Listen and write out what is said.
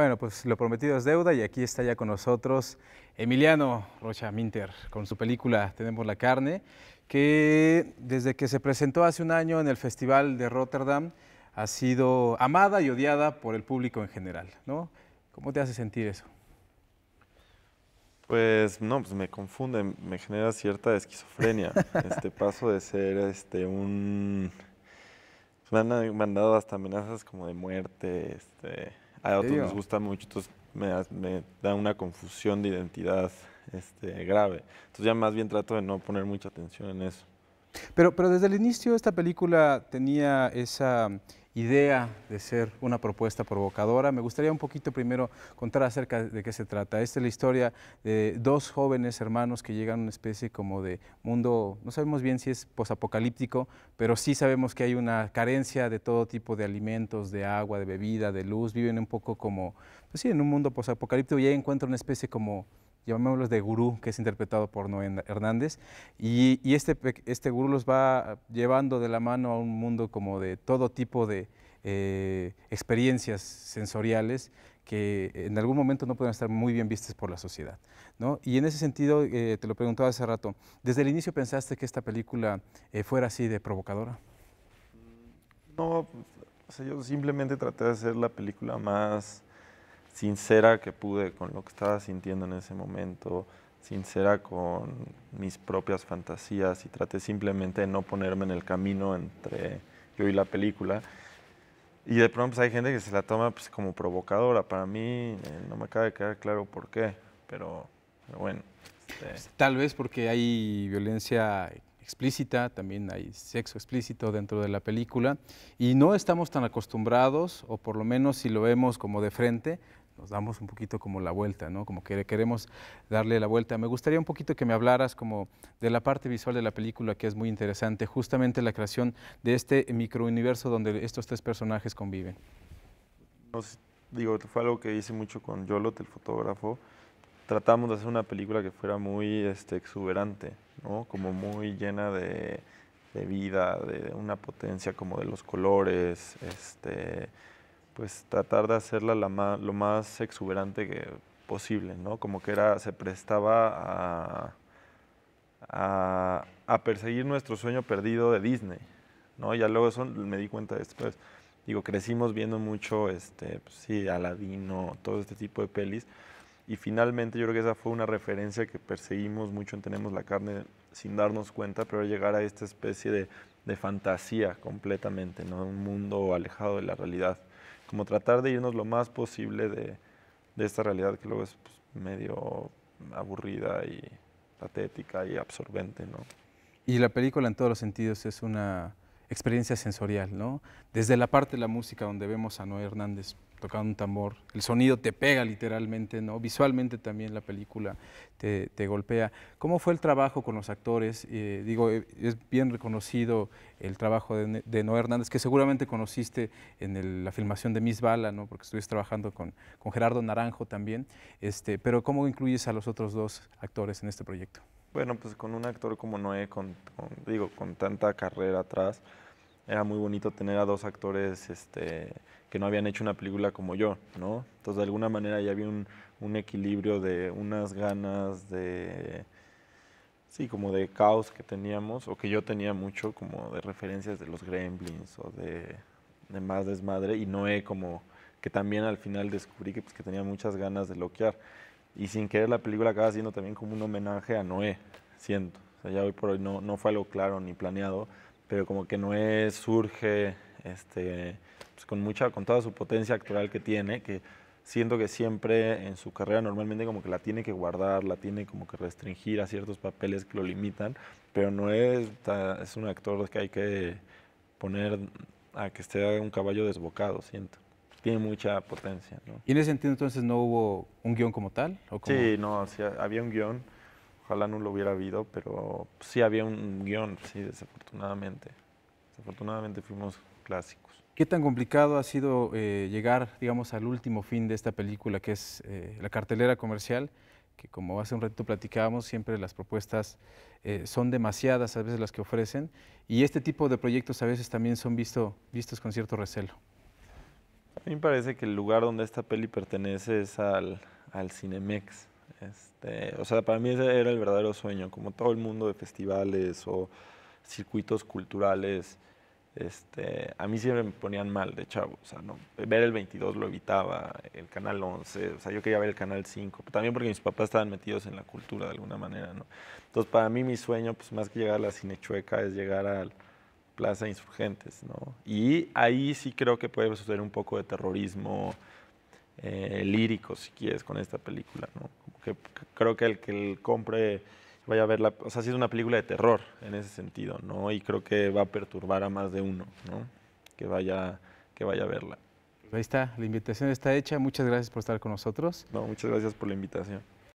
Bueno, pues lo prometido es deuda y aquí está ya con nosotros Emiliano Rocha Minter con su película Tenemos la carne, que desde que se presentó hace un año en el Festival de Rotterdam ha sido amada y odiada por el público en general, ¿no? ¿Cómo te hace sentir eso? Pues no, pues me confunde, me genera cierta esquizofrenia. este paso de ser este un me han mandado hasta amenazas como de muerte, este a otros nos gusta mucho, entonces me, da una confusión de identidad este, grave. Entonces ya más bien trato de no poner mucha atención en eso. Pero, pero desde el inicio esta película tenía esa idea de ser una propuesta provocadora. Me gustaría un poquito primero contar acerca de qué se trata. Esta es la historia de dos jóvenes hermanos que llegan a una especie como de mundo, no sabemos bien si es posapocalíptico, pero sí sabemos que hay una carencia de todo tipo de alimentos, de agua, de bebida, de luz. Viven un poco como, pues sí, en un mundo posapocalíptico y ahí encuentran una especie como llamémoslos de gurú, que es interpretado por Noé Hernández, y, este, este gurú los va llevando de la mano a un mundo como de todo tipo de eh, experiencias sensoriales que en algún momento no pueden estar muy bien vistas por la sociedad. ¿no? Y en ese sentido, eh, te lo preguntaba hace rato, ¿desde el inicio pensaste que esta película eh, fuera así de provocadora? Mm, no, yo simplemente traté de hacer la película más sincera que pude con lo que estaba sintiendo en ese momento, sincera con mis propias fantasías y traté simplemente de no ponerme en el camino entre yo y la película. Y de pronto pues, hay gente que se la toma pues, como provocadora. Para mí eh, no me cabe quedar claro por qué, pero, bueno. Este pues, tal vez porque hay violencia explícita, también hay sexo explícito dentro de la película y no estamos tan acostumbrados, o por lo menos si lo vemos como de frente, nos damos un poquito como la vuelta, ¿no? Como que queremos darle la vuelta. Me gustaría un poquito que me hablaras como de la parte visual de la película, que es muy interesante, justamente la creación de este microuniverso donde estos tres personajes conviven. digo, fue algo que hice mucho con Yolot, el fotógrafo. Tratamos de hacer una película que fuera muy este, exuberante, ¿no? Como muy llena de, de vida, de una potencia como de los colores, este pues tratar de hacerla lo más exuberante que posible, ¿no? Como que era, se prestaba a, perseguir nuestro sueño perdido de Disney, ¿no? Ya luego eso me di cuenta después. Digo, crecimos viendo mucho, este, pues sí, Aladino, todo este tipo de pelis. Y finalmente yo creo que esa fue una referencia que perseguimos mucho en Tenemos la carne sin darnos cuenta, pero llegar a esta especie de fantasía completamente, ¿no? Un mundo alejado de la realidad como tratar de irnos lo más posible de, esta realidad que luego es pues, medio aburrida y patética y absorbente, ¿no? Y la película en todos los sentidos es una experiencia sensorial, ¿no? Desde la parte de la música donde vemos a Noé Hernández tocando un tambor, el sonido te pega literalmente, ¿no? Visualmente también la película te, golpea. ¿Cómo fue el trabajo con los actores? Eh, digo, eh, es bien reconocido el trabajo de, Noé Hernández, que seguramente conociste en la filmación de Miss Bala, ¿no? Porque estuviste trabajando con, Gerardo Naranjo también. Este, pero ¿cómo incluyes a los otros dos actores en este proyecto? Bueno, pues con un actor como Noé, con digo, con tanta carrera atrás, era muy bonito tener a dos actores este, que no habían hecho una película como yo, ¿no? Entonces, de alguna manera ya había un, equilibrio de unas ganas de... Sí, como de caos que teníamos, o que yo tenía mucho, como de referencias de los gremlins o de, más desmadre, y Noé como que también al final descubrí que, pues, que tenía muchas ganas de loquear. Y sin querer la película acaba siendo también como un homenaje a Noé, siento. O sea, ya hoy por hoy no, no fue algo claro ni planeado, pero como que Noé surge este, pues, con, mucha, con toda su potencia actual que tiene, que siento que siempre en su carrera normalmente como que la tiene que guardar, la tiene como que restringir a ciertos papeles que lo limitan, pero Noé es un actor que hay que poner a que esté un caballo desbocado, siento tiene mucha potencia. ¿Y en ese sentido entonces no hubo un guión como tal? Sí, no, había un guión. Ojalá no lo hubiera habido, pero sí había un guión, sí, desafortunadamente. Desafortunadamente fuimos clásicos. ¿Qué tan complicado ha sido eh, llegar, digamos, al último fin de esta película, que es eh, la cartelera comercial? Que como hace un ratito platicábamos, siempre las propuestas eh, son demasiadas a veces las que ofrecen, y este tipo de proyectos a veces también son visto, vistos con cierto recelo. A mí me parece que el lugar donde esta peli pertenece es al, al Cinemex. Este, o sea, para mí ese era el verdadero sueño, como todo el mundo de festivales o circuitos culturales. Este, a mí siempre me ponían mal de chavo, o sea, no, ver el 22 lo evitaba, el canal 11, o sea, yo quería ver el canal 5, también porque mis papás estaban metidos en la cultura de alguna manera, ¿no? Entonces, para mí mi sueño, pues más que llegar a la cinechueca, es llegar al Plaza Insurgentes, ¿no? Y ahí sí creo que puede suceder un poco de terrorismo eh, lírico, si quieres, con esta película, ¿no? que creo que el que el compre vaya a verla, o sea, ha sido una película de terror en ese sentido, ¿no? Y creo que va a perturbar a más de uno, ¿no? Que vaya, que vaya a verla. Ahí está, la invitación está hecha. Muchas gracias por estar con nosotros. No, muchas gracias por la invitación.